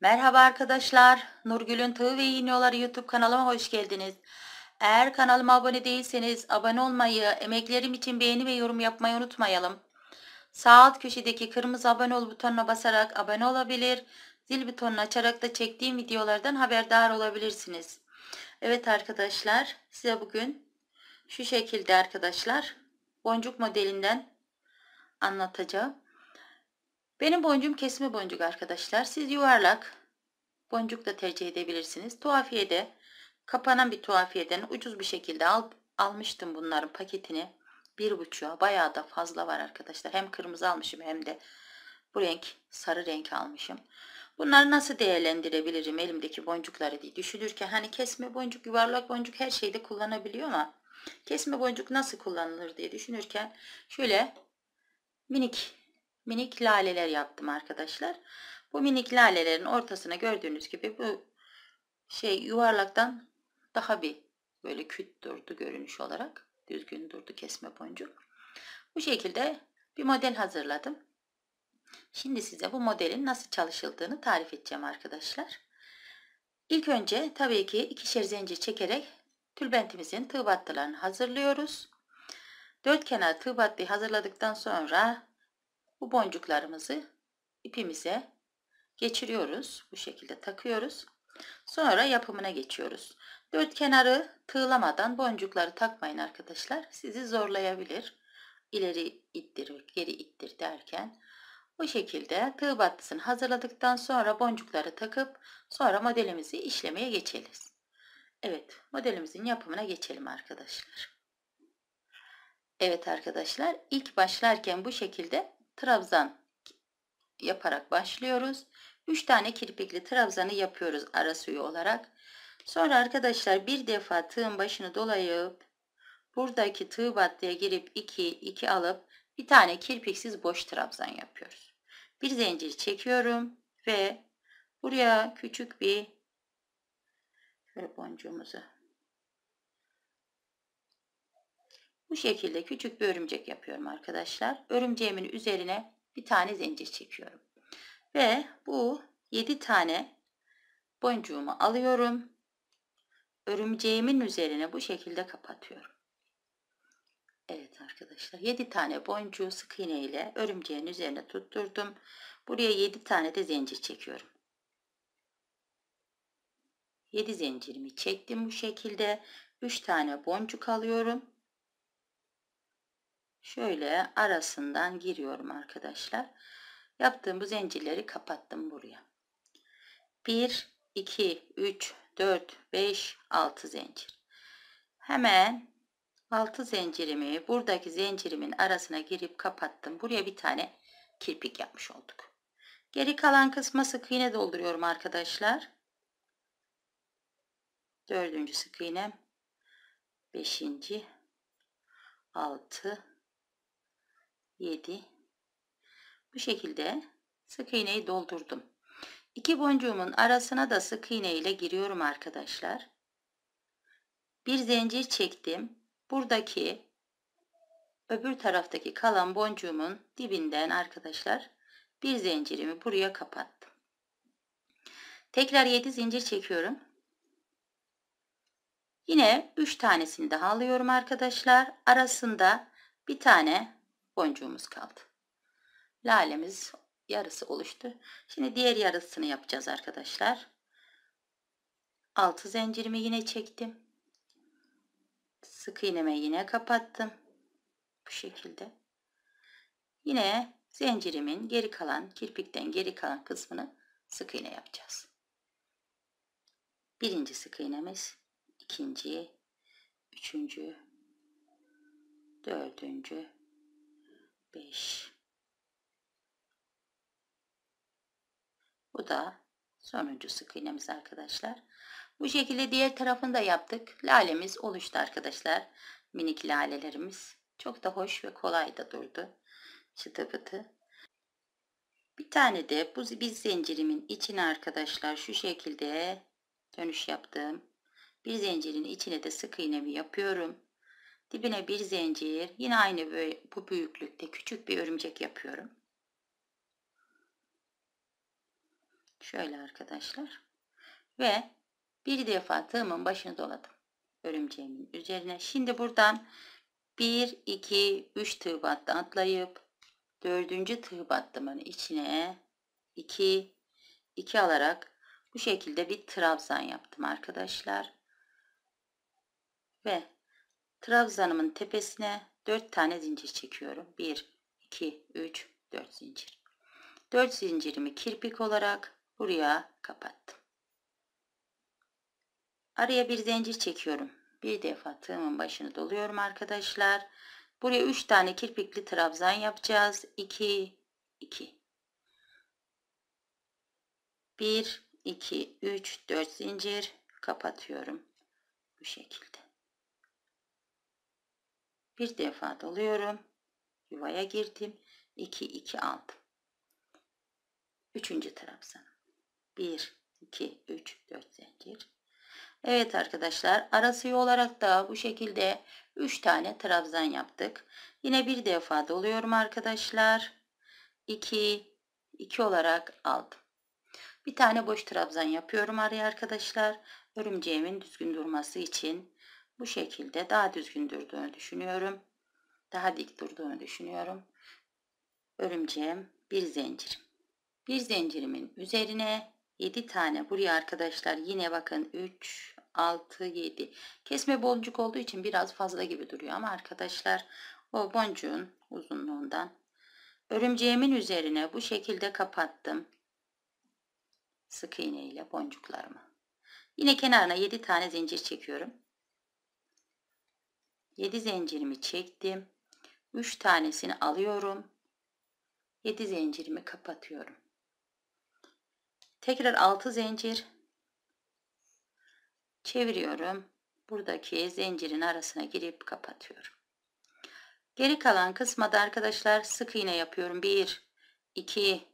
Merhaba arkadaşlar. Nurgül'ün Tığı ve İğniyoları YouTube kanalıma hoş geldiniz. Eğer kanalıma abone değilseniz abone olmayı, emeklerim için beğeni ve yorum yapmayı unutmayalım. Sağ alt köşedeki kırmızı abone ol butonuna basarak abone olabilir, zil butonunu açarak da çektiğim videolardan haberdar olabilirsiniz. Evet arkadaşlar, size bugün şu şekilde arkadaşlar boncuk modelinden anlatacağım. Benim boncuğum kesme boncuk arkadaşlar. Siz yuvarlak boncuk da tercih edebilirsiniz. Tuhafiyede kapanan bir tuhafiyeden ucuz bir şekilde al, almıştım bunların paketini. Bir buçuğa bayağı da fazla var arkadaşlar. Hem kırmızı almışım hem de bu renk sarı renk almışım. Bunları nasıl değerlendirebilirim elimdeki boncukları diye düşünürken hani kesme boncuk yuvarlak boncuk her şeyde kullanabiliyor ama kesme boncuk nasıl kullanılır diye düşünürken şöyle minik minik laleler yaptım arkadaşlar. Bu minik lalelerin ortasına gördüğünüz gibi bu şey yuvarlaktan daha bir böyle küt durdu görünüş olarak. Düzgün durdu kesme boncuk. Bu şekilde bir model hazırladım. Şimdi size bu modelin nasıl çalışıldığını tarif edeceğim arkadaşlar. İlk önce tabii ki ikişer zincir çekerek tülbentimizin tığ battılarını hazırlıyoruz. Dört kenar tığ battıyı hazırladıktan sonra bu boncuklarımızı ipimize geçiriyoruz. Bu şekilde takıyoruz. Sonra yapımına geçiyoruz. Dört kenarı tığlamadan boncukları takmayın arkadaşlar. Sizi zorlayabilir. İleri ittir, geri ittir derken. Bu şekilde tığ battısını hazırladıktan sonra boncukları takıp sonra modelimizi işlemeye geçeriz. Evet modelimizin yapımına geçelim arkadaşlar. Evet arkadaşlar ilk başlarken bu şekilde trabzan yaparak başlıyoruz. 3 tane kirpikli trabzanı yapıyoruz ara suyu olarak. Sonra arkadaşlar bir defa tığın başını dolayıp buradaki tığ battıya girip 2 2 alıp bir tane kirpiksiz boş trabzan yapıyoruz. Bir zincir çekiyorum ve buraya küçük bir şöyle boncuğumuzu Bu şekilde küçük bir örümcek yapıyorum arkadaşlar. Örümceğimin üzerine bir tane zincir çekiyorum. Ve bu 7 tane boncuğumu alıyorum. Örümceğimin üzerine bu şekilde kapatıyorum. Evet arkadaşlar 7 tane boncuğu sık iğne ile örümceğin üzerine tutturdum. Buraya 7 tane de zincir çekiyorum. 7 zincirimi çektim bu şekilde. 3 tane boncuk alıyorum şöyle arasından giriyorum arkadaşlar. Yaptığım bu zincirleri kapattım buraya. 1, 2, 3, 4, 5, 6 zincir. Hemen 6 zincirimi buradaki zincirimin arasına girip kapattım. Buraya bir tane kirpik yapmış olduk. Geri kalan kısma sık iğne dolduruyorum arkadaşlar. Dördüncü sık iğnem. Beşinci. Altı. 7 bu şekilde sık iğneyi doldurdum. İki boncuğumun arasına da sık iğne ile giriyorum arkadaşlar. Bir zincir çektim. Buradaki öbür taraftaki kalan boncuğumun dibinden arkadaşlar bir zincirimi buraya kapattım. Tekrar 7 zincir çekiyorum. Yine 3 tanesini daha alıyorum arkadaşlar. Arasında bir tane boncuğumuz kaldı. Lalemiz yarısı oluştu. Şimdi diğer yarısını yapacağız arkadaşlar. Altı zincirimi yine çektim. Sık iğneme yine kapattım. Bu şekilde. Yine zincirimin geri kalan kirpikten geri kalan kısmını sık iğne yapacağız. Birinci sık iğnemiz, ikinci, üçüncü, dördüncü, 5 bu da sonuncu sık iğnemiz arkadaşlar bu şekilde diğer tarafını da yaptık lalemiz oluştu arkadaşlar minik lalelerimiz çok da hoş ve kolay da durdu çıtı pıtı bir tane de bu biz zincirimin içine arkadaşlar şu şekilde dönüş yaptım bir zincirin içine de sık iğnemi yapıyorum dibine bir zincir yine aynı bu büyüklükte küçük bir örümcek yapıyorum şöyle arkadaşlar ve bir defa tığımın başını doladım örümceğimin üzerine şimdi buradan 1 2 3 tığ battı atlayıp dördüncü tığ battımın içine 2 2 alarak bu şekilde bir trabzan yaptım arkadaşlar ve Trabzanımın tepesine 4 tane zincir çekiyorum. 1, 2, 3, 4 zincir. 4 zincirimi kirpik olarak buraya kapattım. Araya bir zincir çekiyorum. Bir defa tığımın başını doluyorum arkadaşlar. Buraya 3 tane kirpikli trabzan yapacağız. 2, 2. 1, 2, 3, 4 zincir kapatıyorum. Bu şekilde. Bir defa doluyorum. Yuvaya girdim. 2 2 aldım. Üçüncü trabzan. 1 2 3 4 zincir. Evet arkadaşlar ara olarak da bu şekilde 3 tane trabzan yaptık. Yine bir defa doluyorum arkadaşlar. 2 2 olarak aldım. Bir tane boş trabzan yapıyorum araya arkadaşlar. Örümceğimin düzgün durması için bu şekilde daha düzgün durduğunu düşünüyorum. Daha dik durduğunu düşünüyorum. Örümceğim bir zincirim. Bir zincirimin üzerine 7 tane buraya arkadaşlar yine bakın 3 6 7 kesme boncuk olduğu için biraz fazla gibi duruyor ama arkadaşlar o boncuğun uzunluğundan örümceğimin üzerine bu şekilde kapattım sık iğne ile boncuklarımı yine kenarına 7 tane zincir çekiyorum 7 zincirimi çektim. 3 tanesini alıyorum. 7 zincirimi kapatıyorum. Tekrar 6 zincir çeviriyorum. Buradaki zincirin arasına girip kapatıyorum. Geri kalan kısma da arkadaşlar sık iğne yapıyorum. 1 2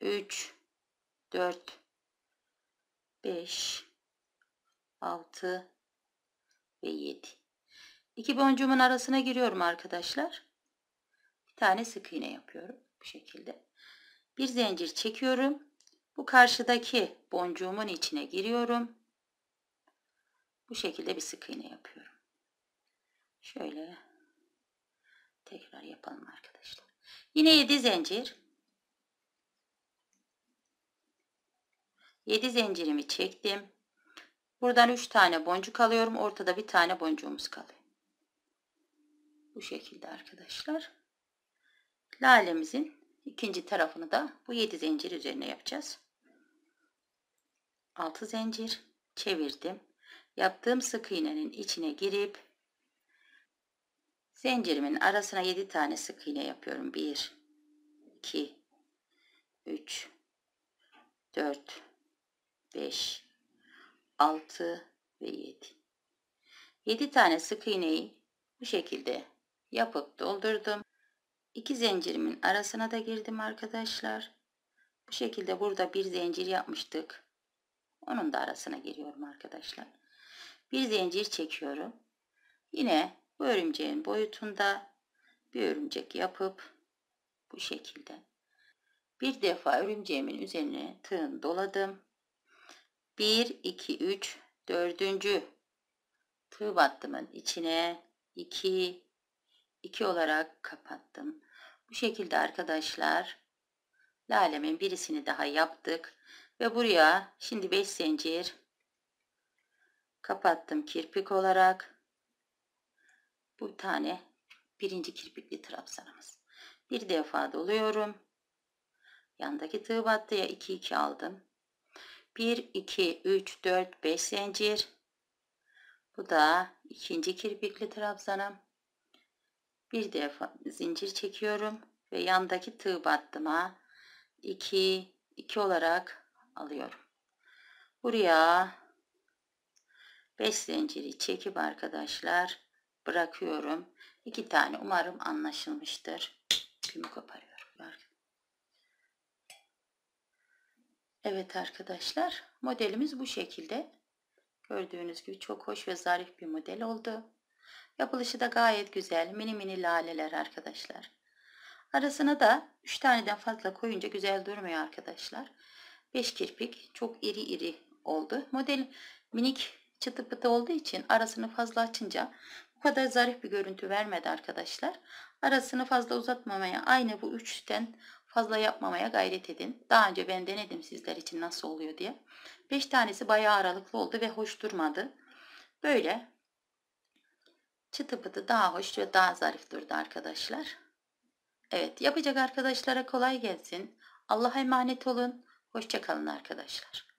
3 4 5 6 ve 7 İki boncuğumun arasına giriyorum arkadaşlar. Bir tane sık iğne yapıyorum bu şekilde. Bir zincir çekiyorum. Bu karşıdaki boncuğumun içine giriyorum. Bu şekilde bir sık iğne yapıyorum. Şöyle tekrar yapalım arkadaşlar. Yine 7 zincir. 7 zincirimi çektim. Buradan 3 tane boncuk alıyorum. Ortada bir tane boncuğumuz kalıyor. Bu şekilde arkadaşlar. Lalemizin ikinci tarafını da bu 7 zincir üzerine yapacağız. 6 zincir çevirdim. Yaptığım sık iğnenin içine girip zincirimin arasına 7 tane sık iğne yapıyorum. 1 2 3 4 5 6 ve 7. 7 tane sık iğneyi bu şekilde yapıp doldurdum. İki zincirimin arasına da girdim arkadaşlar. Bu şekilde burada bir zincir yapmıştık. Onun da arasına giriyorum arkadaşlar. Bir zincir çekiyorum. Yine bu örümceğin boyutunda bir örümcek yapıp bu şekilde. Bir defa örümceğimin üzerine tığın doladım. 1, 2, 3, 4. Tığ battımın içine 2, 2 olarak kapattım. Bu şekilde arkadaşlar lalemin birisini daha yaptık. Ve buraya şimdi 5 zincir kapattım kirpik olarak. Bu tane birinci kirpikli trabzanımız. Bir defa doluyorum. Yandaki tığ battıya 2 2 aldım. 1 2 3 4 5 zincir. Bu da ikinci kirpikli trabzanım bir defa zincir çekiyorum ve yandaki tığ battıma 2 2 olarak alıyorum. Buraya 5 zinciri çekip arkadaşlar bırakıyorum. 2 tane umarım anlaşılmıştır. Pimi koparıyorum. Evet arkadaşlar modelimiz bu şekilde. Gördüğünüz gibi çok hoş ve zarif bir model oldu. Yapılışı da gayet güzel. Mini mini laleler arkadaşlar. Arasına da 3 taneden fazla koyunca güzel durmuyor arkadaşlar. 5 kirpik çok iri iri oldu. Model minik çıtı pıtı olduğu için arasını fazla açınca bu kadar zarif bir görüntü vermedi arkadaşlar. Arasını fazla uzatmamaya aynı bu 3'ten fazla yapmamaya gayret edin. Daha önce ben denedim sizler için nasıl oluyor diye. 5 tanesi bayağı aralıklı oldu ve hoş durmadı. Böyle çıtı pıtı daha hoş ve daha zarif durdu arkadaşlar. Evet yapacak arkadaşlara kolay gelsin. Allah'a emanet olun. Hoşçakalın arkadaşlar.